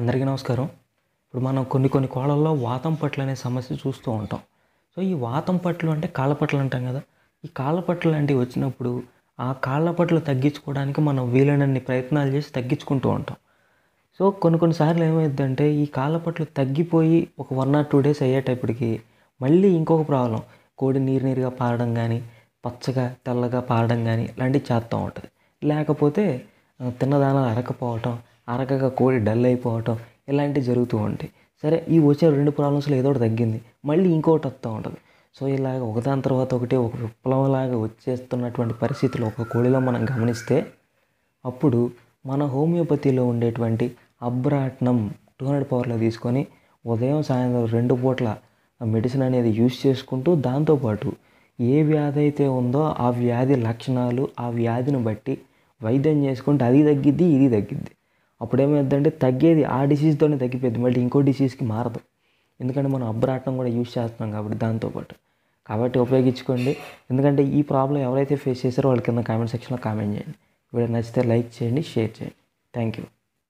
అందరికీ నమస్కారం ఇప్పుడు మనం కొన్ని కొన్ని కోళ్ళల్లో వాతం పట్లు అనే సమస్య చూస్తూ ఉంటాం సో ఈ వాతం పట్లు అంటే కాళ్ళపట్లు అంటాం కదా ఈ కాళ్ళపట్లు లాంటివి వచ్చినప్పుడు ఆ కాళ్ళపట్లు తగ్గించుకోవడానికి మనం వీలైనన్ని ప్రయత్నాలు చేసి తగ్గించుకుంటూ ఉంటాం సో కొన్ని కొన్నిసార్లు ఏమైందంటే ఈ కాళ్ళపట్లు తగ్గిపోయి ఒక వన్ ఆర్ టూ డేస్ అయ్యేటప్పటికి మళ్ళీ ఇంకొక ప్రాబ్లం కోడి నీరు నీరుగా పారడం కానీ పచ్చగా తెల్లగా పారడం కానీ ఇలాంటివి చేస్తూ ఉంటుంది లేకపోతే తిన్నదానాలు అరకపోవటం అరకగా కోడి డల్ అయిపోవటం ఇలాంటివి జరుగుతూ ఉంటాయి సరే ఈ వచ్చే రెండు ప్రాబ్లమ్స్లో ఏదో ఒకటి తగ్గింది మళ్ళీ ఇంకోటి వస్తూ ఉంటుంది సో ఇలాగ ఒకదాని తర్వాత ఒకటి ఒక విప్లవంలాగా వచ్చేస్తున్నటువంటి పరిస్థితులు ఒక కోడిలో మనం గమనిస్తే అప్పుడు మన హోమియోపతిలో ఉండేటువంటి అబ్రాట్నం టూ హండ్రెడ్ పవర్లో తీసుకొని ఉదయం సాయంత్రం రెండు పూట్ల మెడిసిన్ అనేది యూజ్ చేసుకుంటూ దాంతోపాటు ఏ వ్యాధి అయితే ఉందో ఆ వ్యాధి లక్షణాలు ఆ వ్యాధిని బట్టి వైద్యం చేసుకుంటే అది తగ్గిద్ది ఇది తగ్గిద్ది అప్పుడు తగ్గేది ఆ డిసీజ్తోనే తగ్గిపోయింది మళ్ళీ ఇంకో డిసీజ్కి మారదు ఎందుకంటే మనం అబ్బరాటం కూడా యూజ్ చేస్తున్నాం కాబట్టి దాంతోపాటు కాబట్టి ఉపయోగించుకోండి ఎందుకంటే ఈ ప్రాబ్లం ఎవరైతే ఫేస్ చేశారో వాళ్ళ కింద కామెంట్ సెక్షన్లో కామెంట్ చేయండి ఇప్పుడు నచ్చితే లైక్ చేయండి షేర్ చేయండి థ్యాంక్ యూ